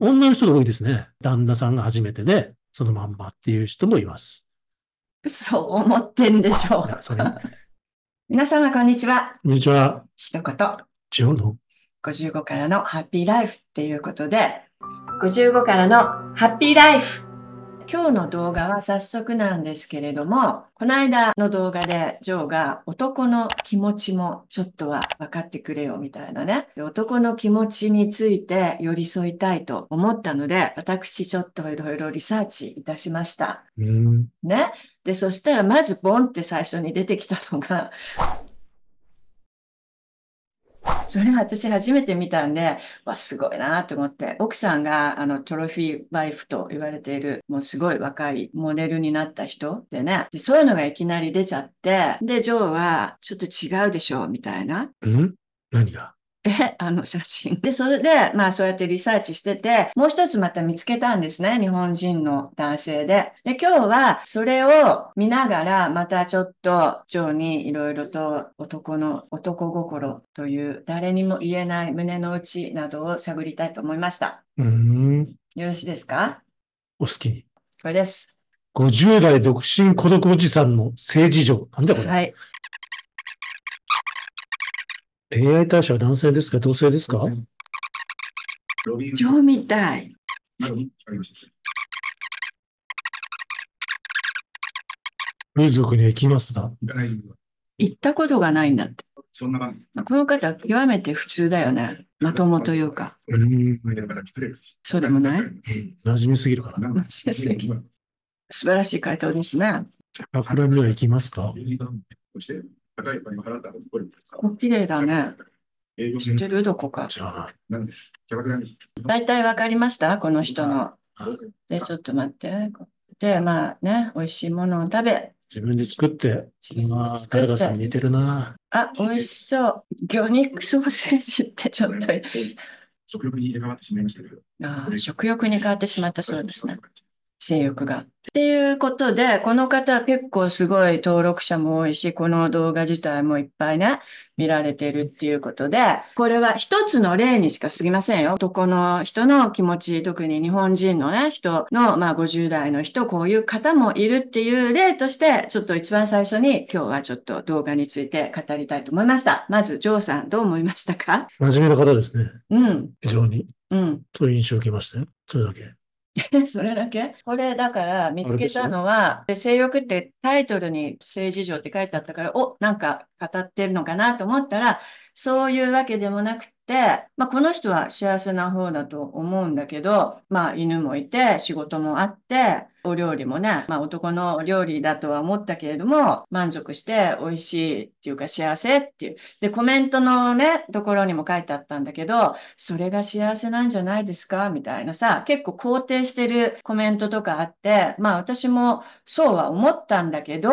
女の人が多いですね。旦那さんが初めてで、そのまんまっていう人もいます。そう思ってんでしょう。皆様、こんにちは。こんにちは。一言。ジョの55からのハッピーライフっていうことで、55からのハッピーライフ今日の動画は早速なんですけれども、この間の動画でジョーが男の気持ちもちょっとは分かってくれよみたいなね。男の気持ちについて寄り添いたいと思ったので、私ちょっといろいろリサーチいたしました。ね。で、そしたらまずボンって最初に出てきたのが、それ私初めて見たんで、わ、すごいなと思って、奥さんがあのトロフィーワイフと言われている、もうすごい若いモデルになった人でね、でそういうのがいきなり出ちゃって、で、ジョーはちょっと違うでしょうみたいな。ん何がえ、あの写真。で、それで、まあそうやってリサーチしてて、もう一つまた見つけたんですね。日本人の男性で。で、今日はそれを見ながら、またちょっと、蝶にいろいろと男の、男心という誰にも言えない胸の内などを探りたいと思いました。うん。よろしいですかお好きに。これです。50代独身孤独おじさんの性事情。なんだこれ。はい。恋愛対象は男性ですか同性ですか女みたい。風俗には行きますか行ったことがないんだって。この方極めて普通だよね。まともというか。そうでもない馴染みすぎるからな。素晴らしい回答ですね。桜には行きますか高いお金払ったこれ。綺麗だね。営業ってるどこか。なんで、キャバクラに。大体わかりましたこの人の。で、ちょっと待って。で、まあね、美味しいものを食べ。自分で作って。自分さん似てるな。あ、美味しそう。魚肉ソーセージってちょっと。食欲に変わってしまいましたけど。ああ、食欲に変わってしまったそうですね。性欲が。っていうことで、この方は結構すごい登録者も多いし、この動画自体もいっぱいね、見られてるっていうことで、これは一つの例にしか過ぎませんよ。男の人の気持ち、特に日本人のね、人の、まあ50代の人、こういう方もいるっていう例として、ちょっと一番最初に今日はちょっと動画について語りたいと思いました。まず、ジョーさん、どう思いましたか真面目な方ですね。うん。非常に。うん。そういう印象を受けましたよ。それだけ。それだけこれだから見つけたのは、性欲ってタイトルに性事情って書いてあったから、お、なんか語ってるのかなと思ったら、そういうわけでもなくて、まあ、この人は幸せな方だと思うんだけど、まあ、犬もいて、仕事もあって、お料理もね、まあ、男の料理だとは思ったけれども、満足して美味しいっていうか幸せっていう。で、コメントのね、ところにも書いてあったんだけど、それが幸せなんじゃないですかみたいなさ、結構肯定してるコメントとかあって、まあ私もそうは思ったんだけど、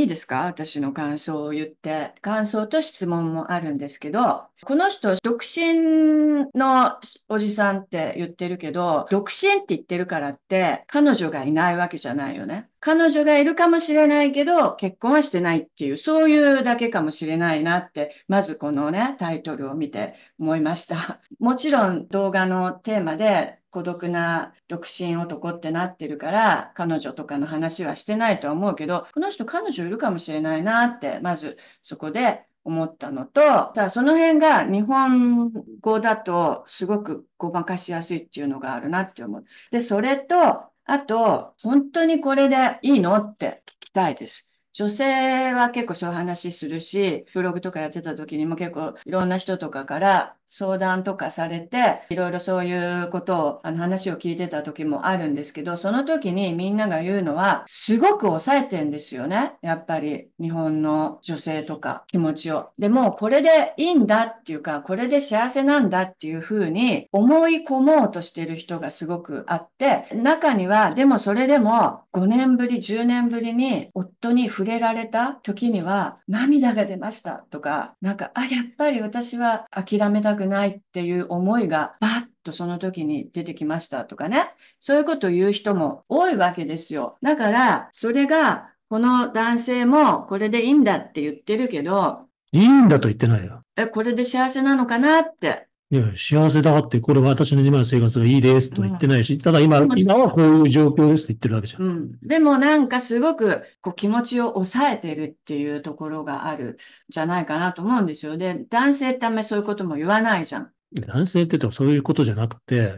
いいですか私の感想を言って。感想と質問もあるんですけど、この人、独身のおじさんって言ってるけど、独身って言ってるからって、彼女がいないわけじゃないよね。彼女がいるかもしれないけど、結婚はしてないっていう、そういうだけかもしれないなって、まずこのね、タイトルを見て思いました。もちろん動画のテーマで、孤独な独身男ってなってるから、彼女とかの話はしてないとは思うけど、この人彼女いるかもしれないなって、まずそこで思ったのと、さあその辺が日本語だとすごくごまかしやすいっていうのがあるなって思う。で、それと、あと、本当にこれでいいのって聞きたいです。女性は結構そういう話するし、ブログとかやってた時にも結構いろんな人とかから、相談とかされて、いろいろそういうことを、あの話を聞いてた時もあるんですけど、その時にみんなが言うのは、すごく抑えてんですよね。やっぱり日本の女性とか気持ちを。でもこれでいいんだっていうか、これで幸せなんだっていうふうに思い込もうとしてる人がすごくあって、中には、でもそれでも5年ぶり、10年ぶりに夫に触れられた時には、涙が出ましたとか、なんか、あ、やっぱり私は諦めたくないっていう思いがバッとその時に出てきましたとかね。そういうことを言う人も多いわけですよ。だから、それが、この男性もこれでいいんだって言ってるけど、いいんだと言ってないよ。え、これで幸せなのかなっていや、幸せだって、これは私の今の生活がいいですと言ってないし、ただ今、今はこういう状況ですって言ってるわけじゃん。うん。でもなんかすごくこう気持ちを抑えてるっていうところがあるじゃないかなと思うんですよ。で、男性ってあんまりそういうことも言わないじゃん。男性って言ってもそういうことじゃなくて、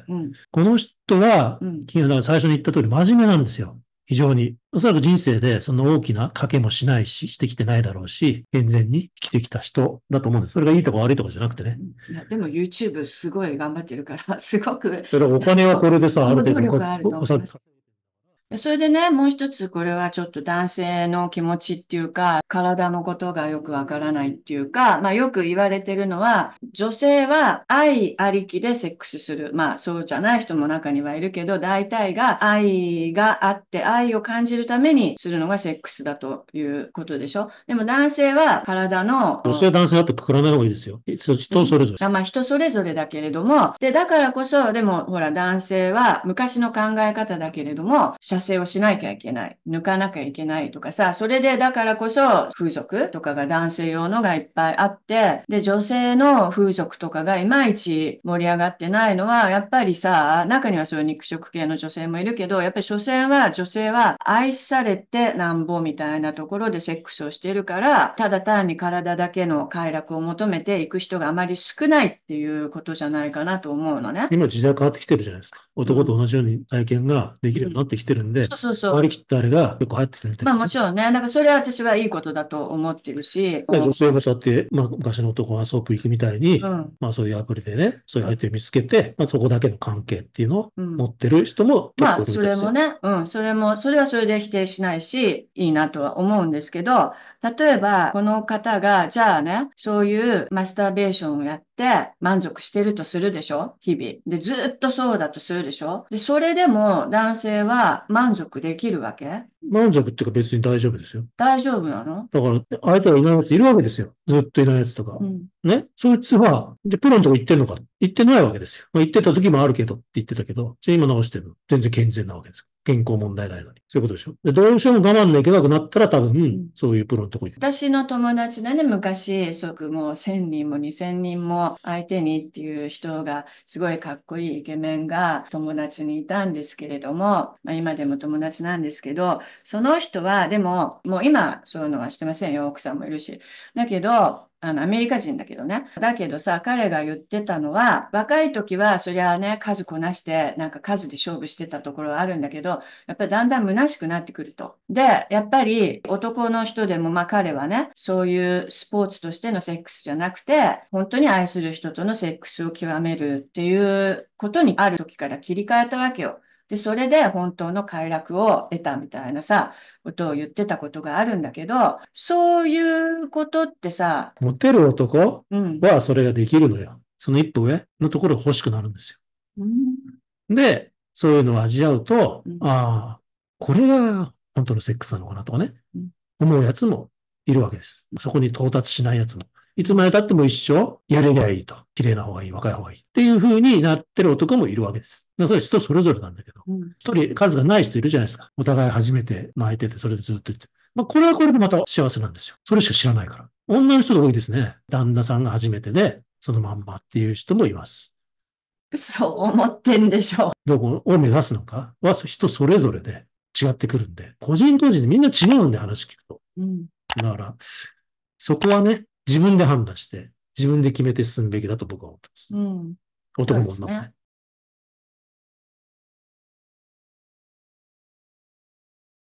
この人は、うん、だから最初に言った通り真面目なんですよ。非常に、おそらく人生でその大きな賭けもしないし、してきてないだろうし、健全に生きてきた人だと思うんです。それがいいとか悪いとかじゃなくてね。いやでも YouTube すごい頑張ってるから、すごく。それお金はこれでさ、ある程度。それでね、もう一つこれはちょっと男性の気持ちっていうか、体のことがよくわからないっていうか、まあよく言われてるのは、女性は愛ありきでセックスする。まあそうじゃない人も中にはいるけど、大体が愛があって、愛を感じるためにするのがセックスだということでしょ。でも男性は体の。女性男性あってくくらない方がいいですよ。人それぞれ、まあ人それぞれだけれども、で、だからこそ、でもほら男性は昔の考え方だけれども、達をしなきゃいけない。抜かなきゃいけないとかさ、それでだからこそ風俗とかが男性用のがいっぱいあって、で、女性の風俗とかがいまいち盛り上がってないのは、やっぱりさ、中にはそういう肉食系の女性もいるけど、やっぱり所詮は女性は愛されてなんぼみたいなところでセックスをしてるから、ただ単に体だけの快楽を求めていく人があまり少ないっていうことじゃないかなと思うのね。今時代変わってきてるじゃないですか。男と同じように体験ができるようになってきてるんで、そうそうそう割り切ったあれが結構入ってるみたいまあもちろんね、なんかそれは私はいいことだと思ってるし。女性もそうやって、まあ昔の男がソープ行くみたいに、うん、まあそういうアプリでね、そういう相手を見つけて、まあそこだけの関係っていうのを持ってる人も結構いる、うん、まあそれもね、うん、それも、それはそれで否定しないし、いいなとは思うんですけど、例えばこの方が、じゃあね、そういうマスターベーションをやって、って満足してるとするでしょ日々。で、ずっとそうだとするでしょで、それでも男性は満足できるわけ満足っていうか別に大丈夫ですよ。大丈夫なのだから、相手がいないやついるわけですよ。ずっといないやつとか。ねそいつは、じゃプロのとこ行ってんのか行ってないわけですよ。まあ、行ってた時もあるけどって言ってたけど、じゃ今直してる全然健全なわけです。健康問題ないのに。そういうことでしょ。で、どうしようも我慢できなくなったら多分、そういうプロのとこ行て。私の友達でね、昔、即もう1000人も2000人も相手にっていう人が、すごいかっこいいイケメンが友達にいたんですけれども、まあ、今でも友達なんですけど、その人は、でも、もう今、そういうのはしてませんよ。奥さんもいるし。だけど、あの、アメリカ人だけどね。だけどさ、彼が言ってたのは、若い時は、そりゃね、数こなして、なんか数で勝負してたところはあるんだけど、やっぱりだんだん虚しくなってくると。で、やっぱり男の人でも、まあ彼はね、そういうスポーツとしてのセックスじゃなくて、本当に愛する人とのセックスを極めるっていうことにある時から切り替えたわけよ。で、それで本当の快楽を得たみたいなさ、ことを言ってたことがあるんだけど、そういうことってさ、モテる男はそれができるのよ。うん、その一歩上のところが欲しくなるんですよ。うん、で、そういうのを味わうと、うん、ああ、これが本当のセックスなのかなとかね、思うやつもいるわけです。そこに到達しないやつもいつまで経っても一生やれりゃいいと。綺麗な方がいい、若い方がいいっていう風になってる男もいるわけです。それ人それぞれなんだけど、一、うん、人数がない人いるじゃないですか。お互い初めての相手でそれでずっと言って。まあ、これはこれでまた幸せなんですよ。それしか知らないから。女の人が多いですね。旦那さんが初めてで、そのまんまっていう人もいます。そう思ってんでしょう。どこを目指すのかは人それぞれで違ってくるんで、個人個人でみんな違うんで話聞くと。うん、だから、そこはね、自分で判断して、自分で決めて進むべきだと僕は思ってます。うん、男も女もね。